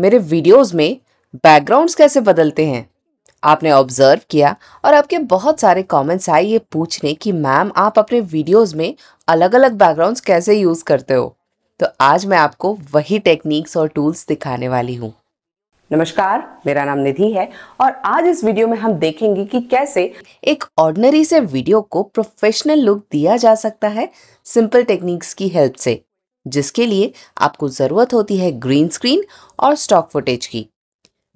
मेरे वीडियोस में बैकग्राउंड्स कैसे बदलते हैं आपने ऑब्जर्व किया और आपके बहुत सारे कमेंट्स आए ये पूछने कि मैम आप अपने वीडियोस में अलग अलग बैकग्राउंड्स कैसे यूज़ करते हो तो आज मैं आपको वही टेक्निक्स और टूल्स दिखाने वाली हूँ नमस्कार मेरा नाम निधि है और आज इस वीडियो में हम देखेंगे कि कैसे एक ऑर्डनरी से वीडियो को प्रोफेशनल लुक दिया जा सकता है सिंपल टेक्निक्स की हेल्प से जिसके लिए आपको ज़रूरत होती है ग्रीन स्क्रीन और स्टॉक फुटेज की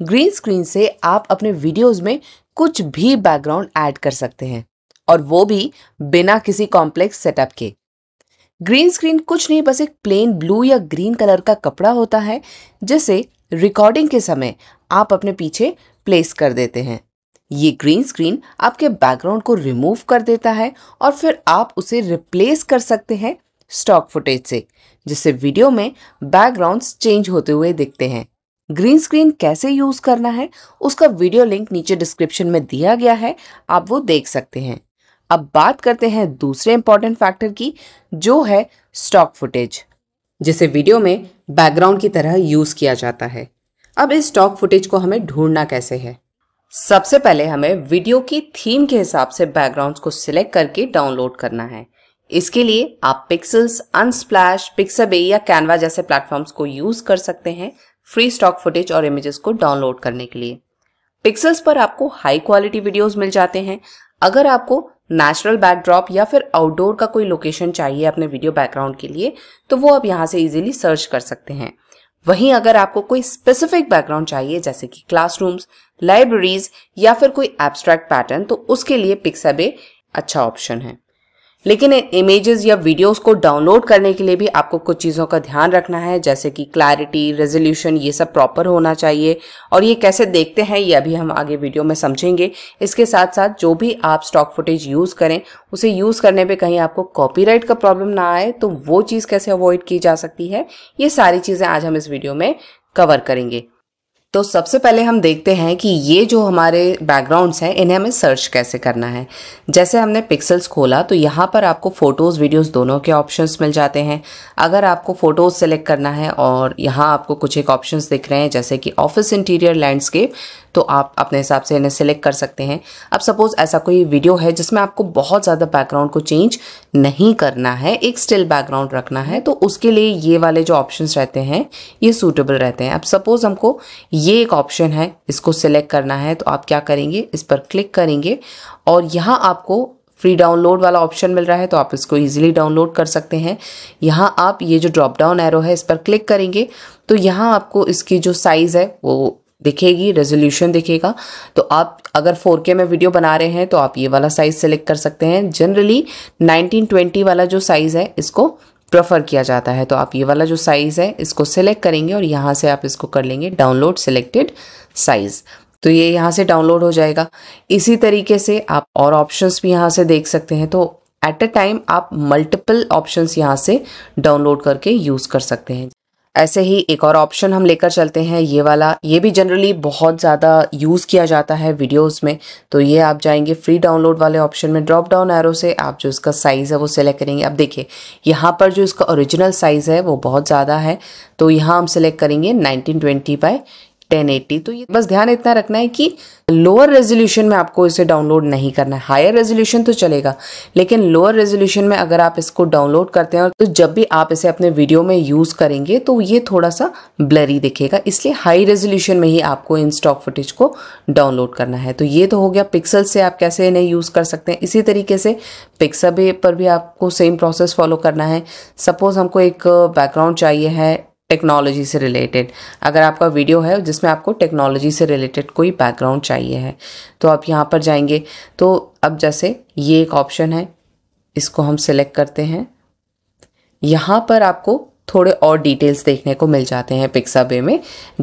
ग्रीन स्क्रीन से आप अपने वीडियोस में कुछ भी बैकग्राउंड ऐड कर सकते हैं और वो भी बिना किसी कॉम्प्लेक्स सेटअप के ग्रीन स्क्रीन कुछ नहीं बस एक प्लेन ब्लू या ग्रीन कलर का कपड़ा होता है जिसे रिकॉर्डिंग के समय आप अपने पीछे प्लेस कर देते हैं ये ग्रीन स्क्रीन आपके बैकग्राउंड को रिमूव कर देता है और फिर आप उसे रिप्लेस कर सकते हैं स्टॉक फुटेज से जिससे वीडियो में बैकग्राउंड्स चेंज होते हुए दिखते हैं ग्रीन स्क्रीन कैसे यूज करना है उसका वीडियो लिंक नीचे डिस्क्रिप्शन में दिया गया है आप वो देख सकते हैं अब बात करते हैं दूसरे इंपॉर्टेंट फैक्टर की जो है स्टॉक फुटेज जिसे वीडियो में बैकग्राउंड की तरह यूज किया जाता है अब इस स्टॉक फुटेज को हमें ढूंढना कैसे है सबसे पहले हमें वीडियो की थीम के हिसाब से बैकग्राउंड्स को सिलेक्ट करके डाउनलोड करना है इसके लिए आप पिक्सल्स अनस्प्लैश पिक्सबे या कैनवा जैसे प्लेटफॉर्म्स को यूज कर सकते हैं फ्री स्टॉक फुटेज और इमेजेस को डाउनलोड करने के लिए पिक्सल्स पर आपको हाई क्वालिटी वीडियोस मिल जाते हैं अगर आपको नेचुरल बैकड्रॉप या फिर आउटडोर का कोई लोकेशन चाहिए अपने वीडियो बैकग्राउंड के लिए तो वो आप यहाँ से इजिली सर्च कर सकते हैं वहीं अगर आपको कोई स्पेसिफिक बैकग्राउंड चाहिए जैसे कि क्लासरूम्स लाइब्रेरीज या फिर कोई एब्स्ट्रैक्ट पैटर्न तो उसके लिए पिक्सबे अच्छा ऑप्शन है लेकिन इमेजेस या वीडियोस को डाउनलोड करने के लिए भी आपको कुछ चीज़ों का ध्यान रखना है जैसे कि क्लैरिटी रेजोल्यूशन ये सब प्रॉपर होना चाहिए और ये कैसे देखते हैं ये अभी हम आगे वीडियो में समझेंगे इसके साथ साथ जो भी आप स्टॉक फुटेज यूज़ करें उसे यूज़ करने पर कहीं आपको कॉपी का प्रॉब्लम ना आए तो वो चीज़ कैसे अवॉइड की जा सकती है ये सारी चीज़ें आज हम इस वीडियो में कवर करेंगे तो सबसे पहले हम देखते हैं कि ये जो हमारे बैकग्राउंड्स हैं इन्हें हमें सर्च कैसे करना है जैसे हमने पिक्सल्स खोला तो यहाँ पर आपको फ़ोटोज़ वीडियोस दोनों के ऑप्शंस मिल जाते हैं अगर आपको फ़ोटोज़ सेलेक्ट करना है और यहाँ आपको कुछ एक ऑप्शंस दिख रहे हैं जैसे कि ऑफिस इंटीरियर लैंडस्केप तो आप अपने हिसाब से इन्हें सेलेक्ट कर सकते हैं अब सपोज़ ऐसा कोई वीडियो है जिसमें आपको बहुत ज़्यादा बैकग्राउंड को चेंज नहीं करना है एक स्टिल बैकग्राउंड रखना है तो उसके लिए ये वाले जो ऑप्शन रहते हैं ये सूटेबल रहते हैं अब सपोज़ हमको ये एक ऑप्शन है इसको सिलेक्ट करना है तो आप क्या करेंगे इस पर क्लिक करेंगे और यहाँ आपको फ्री डाउनलोड वाला ऑप्शन मिल रहा है तो आप इसको ईजिली डाउनलोड कर सकते हैं यहाँ आप ये जो ड्रॉप डाउन एरो है इस पर क्लिक करेंगे तो यहाँ आपको इसकी जो साइज़ है वो दिखेगी रेजोल्यूशन दिखेगा तो आप अगर 4K में वीडियो बना रहे हैं तो आप ये वाला साइज़ सेलेक्ट कर सकते हैं जनरली 1920 वाला जो साइज़ है इसको प्रेफर किया जाता है तो आप ये वाला जो साइज़ है इसको सेलेक्ट करेंगे और यहाँ से आप इसको कर लेंगे डाउनलोड सिलेक्टेड साइज़ तो ये यहाँ से डाउनलोड हो जाएगा इसी तरीके से आप और ऑप्शंस भी यहाँ से देख सकते हैं तो एट अ टाइम आप मल्टीपल ऑप्शंस यहाँ से डाउनलोड करके यूज़ कर सकते हैं ऐसे ही एक और ऑप्शन हम लेकर चलते हैं ये वाला ये भी जनरली बहुत ज़्यादा यूज़ किया जाता है वीडियोस में तो ये आप जाएंगे फ्री डाउनलोड वाले ऑप्शन में ड्रॉप डाउन एरो से आप जो इसका साइज़ है वो सिलेक्ट करेंगे अब देखिए यहाँ पर जो इसका ओरिजिनल साइज़ है वो बहुत ज़्यादा है तो यहाँ हम सेलेक्ट करेंगे नाइनटीन ट्वेंटी 1080 तो ये बस ध्यान इतना रखना है कि लोअर रेजोल्यूशन में आपको इसे डाउनलोड नहीं करना है हायर रेजोल्यूशन तो चलेगा लेकिन लोअर रेजोल्यूशन में अगर आप इसको डाउनलोड करते हैं तो जब भी आप इसे अपने वीडियो में यूज़ करेंगे तो ये थोड़ा सा ब्लरी दिखेगा इसलिए हाई रेजोल्यूशन में ही आपको इन स्टॉक फुटेज को डाउनलोड करना है तो ये तो हो गया पिक्सल से आप कैसे इन्हें यूज़ कर सकते हैं इसी तरीके से पिक्सल पर भी आपको सेम प्रोसेस फॉलो करना है सपोज़ हमको एक बैकग्राउंड चाहिए है टेक्नोलॉजी से रिलेटेड अगर आपका वीडियो है जिसमें आपको टेक्नोलॉजी से रिलेटेड कोई बैकग्राउंड चाहिए है तो आप यहाँ पर जाएंगे तो अब जैसे ये एक ऑप्शन है इसको हम सिलेक्ट करते हैं यहाँ पर आपको थोड़े और डिटेल्स देखने को मिल जाते हैं पिक्सा में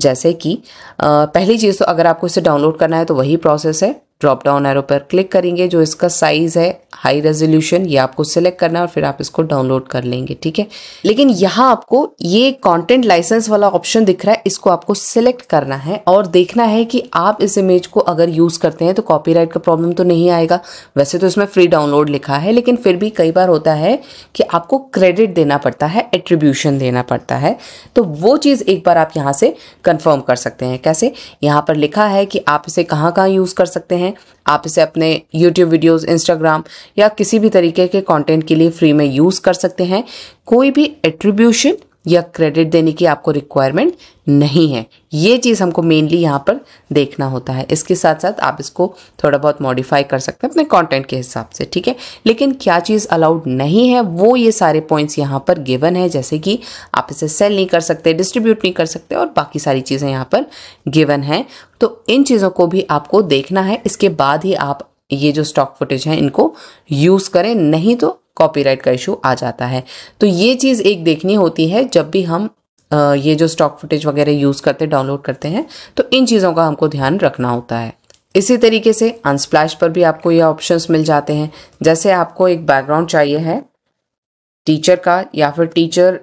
जैसे कि पहली चीज़ तो अगर आपको इसे डाउनलोड करना है तो वही प्रोसेस है ड्रॉप डाउन एरो पर क्लिक करेंगे जो इसका साइज़ है हाई रेजोल्यूशन ये आपको सिलेक्ट करना है और फिर आप इसको डाउनलोड कर लेंगे ठीक है लेकिन यहाँ आपको ये कंटेंट लाइसेंस वाला ऑप्शन दिख रहा है इसको आपको सिलेक्ट करना है और देखना है कि आप इस इमेज को अगर यूज़ करते हैं तो कॉपी का प्रॉब्लम तो नहीं आएगा वैसे तो इसमें फ्री डाउनलोड लिखा है लेकिन फिर भी कई बार होता है कि आपको क्रेडिट देना पड़ता है एट्रीब्यूशन देना पड़ता है तो वो चीज़ एक बार आप यहाँ से कन्फर्म कर सकते हैं कैसे यहाँ पर लिखा है कि आप इसे कहाँ कहाँ यूज़ कर सकते हैं हैं आप इसे अपने यूट्यूब वीडियोस इंस्टाग्राम या किसी भी तरीके के कंटेंट के लिए फ्री में यूज़ कर सकते हैं कोई भी एट्रीब्यूशन या क्रेडिट देने की आपको रिक्वायरमेंट नहीं है ये चीज़ हमको मेनली यहाँ पर देखना होता है इसके साथ साथ आप इसको थोड़ा बहुत मॉडिफाई कर सकते हैं अपने कंटेंट के हिसाब से ठीक है लेकिन क्या चीज़ अलाउड नहीं है वो ये सारे पॉइंट्स यहाँ पर गिवन है जैसे कि आप इसे सेल नहीं कर सकते डिस्ट्रीब्यूट नहीं कर सकते और बाकी सारी चीज़ें यहाँ पर गिवन हैं तो इन चीज़ों को भी आपको देखना है इसके बाद ही आप ये जो स्टॉक फुटेज हैं इनको यूज़ करें नहीं तो कॉपीराइट का इशू आ जाता है तो ये चीज़ एक देखनी होती है जब भी हम ये जो स्टॉक फुटेज वगैरह यूज़ करते डाउनलोड करते हैं तो इन चीज़ों का हमको ध्यान रखना होता है इसी तरीके से अनस्प्लैश पर भी आपको ये ऑप्शंस मिल जाते हैं जैसे आपको एक बैकग्राउंड चाहिए है टीचर का या फिर teacher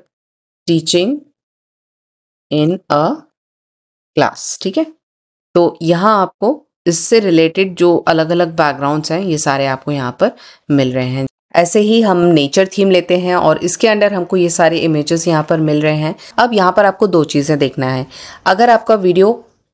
teaching in a class ठीक है तो यहाँ आपको इससे रिलेटेड जो अलग अलग बैकग्राउंड्स हैं ये सारे आपको यहाँ पर मिल रहे हैं ऐसे ही हम नेचर थीम लेते हैं और इसके अंडर हमको ये सारे इमेजेस यहाँ पर मिल रहे हैं अब यहाँ पर आपको दो चीज़ें देखना है अगर आपका वीडियो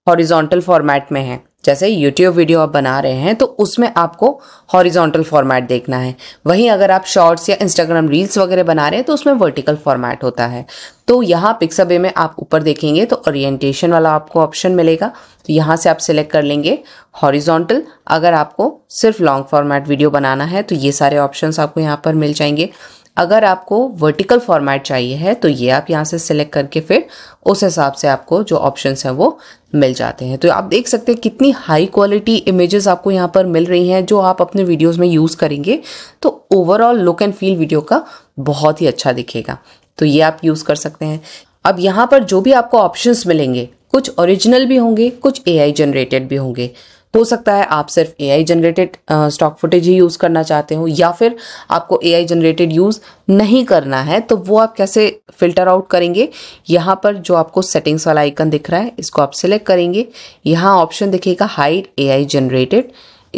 हॉरिजॉन्टल फॉर्मेट में है जैसे यूट्यूब वीडियो आप बना रहे हैं तो उसमें आपको हॉरिजॉन्टल फॉर्मेट देखना है वहीं अगर आप शॉर्ट्स या इंस्टाग्राम रील्स वगैरह बना रहे हैं तो उसमें वर्टिकल फॉर्मेट होता है तो यहाँ पिक्साबे में आप ऊपर देखेंगे तो ओरिएंटेशन वाला आपको ऑप्शन मिलेगा तो यहाँ से आप सिलेक्ट कर लेंगे हॉरिजॉन्टल अगर आपको सिर्फ लॉन्ग फॉर्मेट वीडियो बनाना है तो ये सारे ऑप्शन आपको यहाँ पर मिल जाएंगे अगर आपको वर्टिकल फॉर्मेट चाहिए है तो ये आप यहाँ से सिलेक्ट करके फिर उस हिसाब से आपको जो ऑप्शंस हैं वो मिल जाते हैं तो आप देख सकते हैं कितनी हाई क्वालिटी इमेजेस आपको यहाँ पर मिल रही हैं जो आप अपने वीडियोस में यूज़ करेंगे तो overall look and feel video का बहुत ही अच्छा दिखेगा तो ये आप यूज़ कर सकते हैं अब यहाँ पर जो भी आपको ऑप्शन मिलेंगे कुछ ओरिजिनल भी होंगे कुछ ए जनरेटेड भी होंगे हो सकता है आप सिर्फ A I generated stock footage ही यूज़ करना चाहते हो या फिर आपको ए आई जनरेटेड यूज़ नहीं करना है तो वो आप कैसे फिल्टर आउट करेंगे यहाँ पर जो आपको सेटिंग्स वाला आइकन दिख रहा है इसको आप सिलेक्ट करेंगे यहाँ ऑप्शन दिखेगा हाइड ए आई जनरेटेड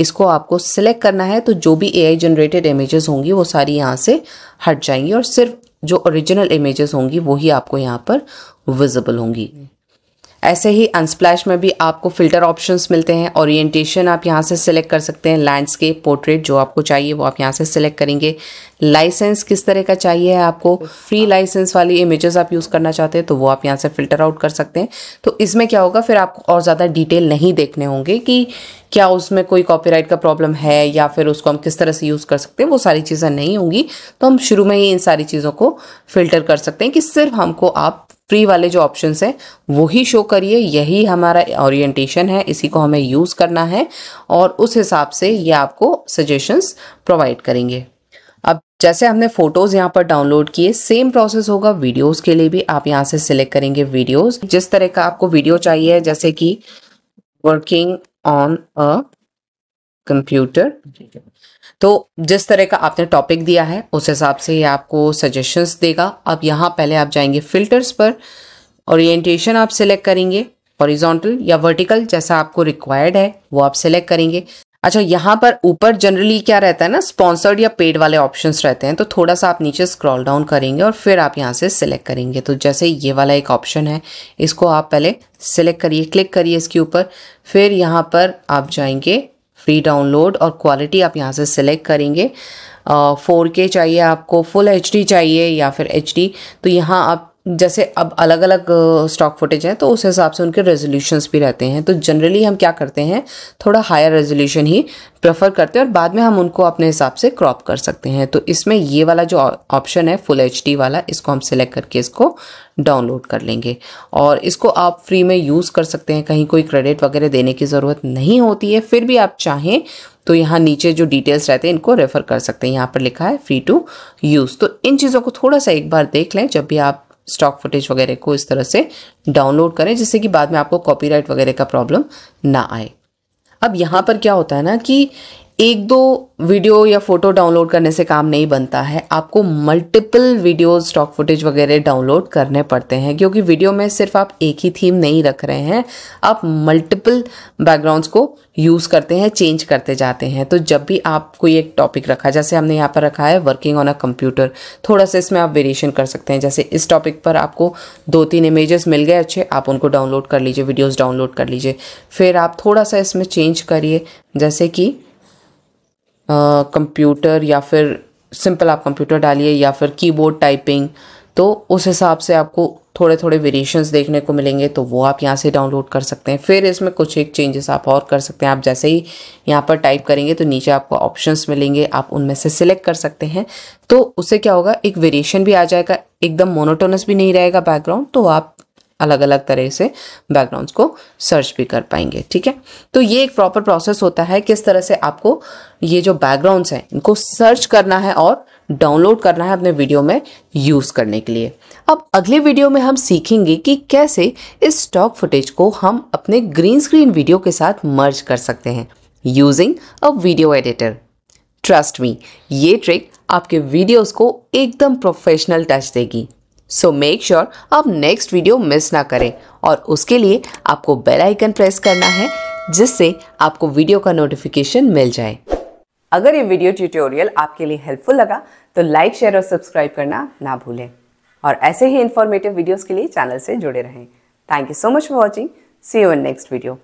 इसको आपको सिलेक्ट करना है तो जो भी ए आई जनरेटेड इमेजेस होंगी वो सारी यहाँ से हट जाएंगी और सिर्फ जो ओरिजिनल इमेजेस होंगी वही आपको यहाँ पर विजिबल होंगी ऐसे ही अनस्प्लैश में भी आपको फ़िल्टर ऑप्शंस मिलते हैं ओरिएंटेशन आप यहाँ से सिलेक्ट कर सकते हैं लैंडस्केप पोर्ट्रेट जो आपको चाहिए वो आप यहाँ से सिलेक्ट करेंगे लाइसेंस किस तरह का चाहिए आपको फ्री लाइसेंस वाली इमेजेस आप यूज़ करना चाहते हैं तो वो आप यहाँ से फिल्टर आउट कर सकते हैं तो इसमें क्या होगा फिर आपको और ज़्यादा डिटेल नहीं देखने होंगे कि क्या उसमें कोई कॉपीराइट का प्रॉब्लम है या फिर उसको हम किस तरह से यूज़ कर सकते हैं वो सारी चीज़ें नहीं होंगी तो हम शुरू में ही इन सारी चीज़ों को फिल्टर कर सकते हैं कि सिर्फ हमको आप फ्री वाले जो ऑप्शन हैं वो ही शो करिए यही हमारा ओरिएंटेशन है इसी को हमें यूज़ करना है और उस हिसाब से ये आपको सजेशंस प्रोवाइड करेंगे जैसे हमने फोटोज यहाँ पर डाउनलोड किए सेम प्रोसेस होगा वीडियोस के लिए भी आप यहाँ से सिलेक्ट करेंगे वीडियोस जिस तरह का आपको वीडियो चाहिए जैसे कि वर्किंग ऑन अ कंप्यूटर तो जिस तरह का आपने टॉपिक दिया है उस हिसाब से ये आपको सजेशंस देगा अब यहाँ पहले आप जाएंगे फिल्टर्स पर ओरिएंटेशन आप सिलेक्ट करेंगे हॉरिजॉन्टल या वर्टिकल जैसा आपको रिक्वायर्ड है वो आप सिलेक्ट करेंगे अच्छा यहाँ पर ऊपर जनरली क्या रहता है ना स्पॉन्सर्ड या पेड वाले ऑप्शन रहते हैं तो थोड़ा सा आप नीचे स्क्रॉल डाउन करेंगे और फिर आप यहाँ से सिलेक्ट करेंगे तो जैसे ये वाला एक ऑप्शन है इसको आप पहले सिलेक्ट करिए क्लिक करिए इसके ऊपर फिर यहाँ पर आप जाएंगे फ्री डाउनलोड और क्वालिटी आप यहाँ से सिलेक्ट करेंगे फोर uh, के चाहिए आपको फुल एच चाहिए या फिर एच तो यहाँ आप जैसे अब अलग अलग स्टॉक फुटेज है तो उस हिसाब से उनके रेजोल्यूशंस भी रहते हैं तो जनरली हम क्या करते हैं थोड़ा हायर रेजोल्यूशन ही प्रेफर करते हैं और बाद में हम उनको अपने हिसाब से क्रॉप कर सकते हैं तो इसमें ये वाला जो ऑप्शन है फुल एच वाला इसको हम सिलेक्ट करके इसको डाउनलोड कर लेंगे और इसको आप फ्री में यूज़ कर सकते हैं कहीं कोई क्रेडिट वगैरह देने की ज़रूरत नहीं होती है फिर भी आप चाहें तो यहाँ नीचे जो डिटेल्स रहते हैं इनको रेफ़र कर सकते हैं यहाँ पर लिखा है फ्री टू यूज़ तो इन चीज़ों को थोड़ा सा एक बार देख लें जब भी आप स्टॉक फुटेज वगैरह को इस तरह से डाउनलोड करें जिससे कि बाद में आपको कॉपीराइट वगैरह का प्रॉब्लम ना आए अब यहाँ पर क्या होता है ना कि एक दो वीडियो या फोटो डाउनलोड करने से काम नहीं बनता है आपको मल्टीपल वीडियो स्टॉक फुटेज वगैरह डाउनलोड करने पड़ते हैं क्योंकि वीडियो में सिर्फ आप एक ही थीम नहीं रख रहे हैं आप मल्टीपल बैकग्राउंड्स को यूज़ करते हैं चेंज करते जाते हैं तो जब भी आप कोई एक टॉपिक रखा जैसे हमने यहाँ पर रखा है वर्किंग ऑन अ कंप्यूटर थोड़ा सा इसमें आप वेरिएशन कर सकते हैं जैसे इस टॉपिक पर आपको दो तीन इमेजेस मिल गए अच्छे आप उनको डाउनलोड कर लीजिए वीडियोज़ डाउनलोड कर लीजिए फिर आप थोड़ा सा इसमें चेंज करिए जैसे कि कंप्यूटर या फिर सिंपल आप कंप्यूटर डालिए या फिर कीबोर्ड टाइपिंग तो उस हिसाब से आपको थोड़े थोड़े वेरिएशंस देखने को मिलेंगे तो वो आप यहाँ से डाउनलोड कर सकते हैं फिर इसमें कुछ एक चेंजेस आप और कर सकते हैं आप जैसे ही यहाँ पर टाइप करेंगे तो नीचे आपको ऑप्शंस मिलेंगे आप उनमें से सिलेक्ट कर सकते हैं तो उससे क्या होगा एक वेरिएशन भी आ जाएगा एकदम मोनोटोनस भी नहीं रहेगा बैकग्राउंड तो आप अलग अलग तरह से बैकग्राउंड्स को सर्च भी कर पाएंगे ठीक है तो ये एक प्रॉपर प्रोसेस होता है किस तरह से आपको ये जो बैकग्राउंड्स हैं इनको सर्च करना है और डाउनलोड करना है अपने वीडियो में यूज़ करने के लिए अब अगले वीडियो में हम सीखेंगे कि कैसे इस स्टॉक फुटेज को हम अपने ग्रीन स्क्रीन वीडियो के साथ मर्ज कर सकते हैं using a video editor trust me ये ट्रिक आपके वीडियोस को एकदम प्रोफेशनल टच देगी सो मेक श्योर आप नेक्स्ट वीडियो मिस ना करें और उसके लिए आपको बेल आइकन प्रेस करना है जिससे आपको वीडियो का नोटिफिकेशन मिल जाए अगर ये वीडियो ट्यूटोरियल आपके लिए हेल्पफुल लगा तो लाइक शेयर और सब्सक्राइब करना ना भूलें और ऐसे ही इन्फॉर्मेटिव वीडियोस के लिए चैनल से जुड़े रहें thank you so much for watching see you in next video